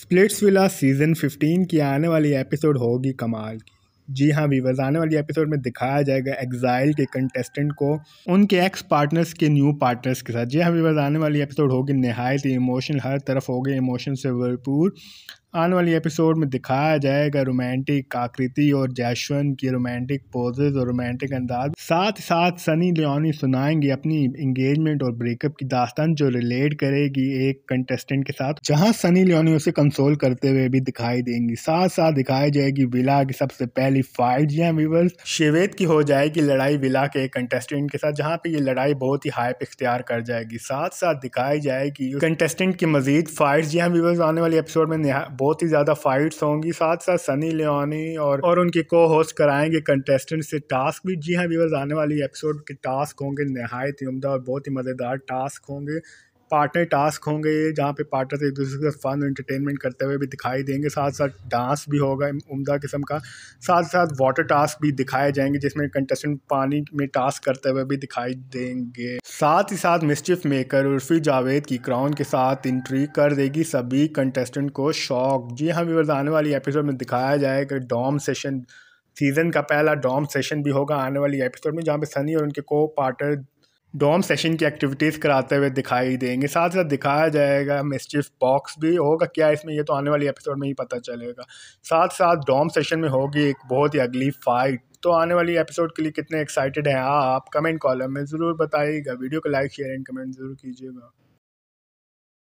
splits villa season 15 की आने वाली एपिसोड होगी कमाल की जी हाँ वीवर्स आने वाली एपिसोड में दिखाया जाएगा एग्जाइल के कंटेस्टेंट को उनके एक्स पार्टनर्स के न्यू पार्टनर्स के साथ जी हाँ वीवर्स आने वाली एपिसोड होगी नहायत ही इमोशन हर तरफ होगी इमोशन से भरपूर आने वाली एपिसोड में दिखाया जाएगा रोमांटिक आकृति और जैशवन की रोमांटिक पोजेज और रोमांटिक अंदाज साथ साथ सनी लियोनी सुनाएंगी अपनी इंगेजमेंट और ब्रेकअप की दास्तान जो रिलेट करेगी एक कंटेस्टेंट के साथ जहां सनी लियोनी उसे कंसोल करते हुए भी दिखाई देंगी साथ साथ दिखाई जाएगी विला की सबसे पहली फाइट जी व्यूवर्स हाँ, शिवेद की हो जाएगी लड़ाई विला के एक कंटेस्टेंट के साथ जहाँ पे ये लड़ाई बहुत ही हाइप इख्तियार कर जाएगी साथ साथ दिखाई जाएगी कंटेस्टेंट की मजीद फाइट जी व्यूवर्स हाँ, आने वाली एपिसोड में बहुत ही ज़्यादा फाइट्स होंगी साथ साथ सनी लियोनी और और उनकी को होस्ट कराएंगे कंटेस्टेंट से टास्क भी जी हाँ व्यूवर्स आने वाली एपिसोड के टास्क होंगे नहायत ही उमदा और बहुत ही मज़ेदार टास्क होंगे पार्टनर टास्क होंगे जहाँ पे पार्टनर एक दूसरे के फन फन एंटरटेनमेंट करते हुए भी दिखाई देंगे साथ साथ डांस भी होगा उम्दा किस्म का साथ साथ वाटर टास्क भी दिखाए जाएंगे जिसमें कंटेस्टेंट पानी में टास्क करते हुए भी दिखाई देंगे साथ ही साथ मिस्चिफ मेकर उर्फी जावेद की क्राउन के साथ इंट्री कर देगी सभी कंटेस्टेंट को शौक जी हाँ व्यूवर्स आने वाली एपिसोड में दिखाया जाएगा डॉम सेशन सीज़न का पहला डॉम सेशन भी होगा आने वाली एपिसोड में जहाँ पे सनी और उनके को पार्टनर डॉम सेशन की एक्टिविटीज़ कराते हुए दिखाई देंगे साथ साथ दिखाया जाएगा मिस्चिफ बॉक्स भी होगा क्या इसमें ये तो आने वाली एपिसोड में ही पता चलेगा साथ साथ डॉम सेशन में होगी एक बहुत ही अगली फाइट तो आने वाली एपिसोड के लिए कितने एक्साइटेड हैं आप कमेंट कॉलम में ज़रूर बताइएगा वीडियो को लाइक शेयर एंड कमेंट ज़रूर कीजिएगा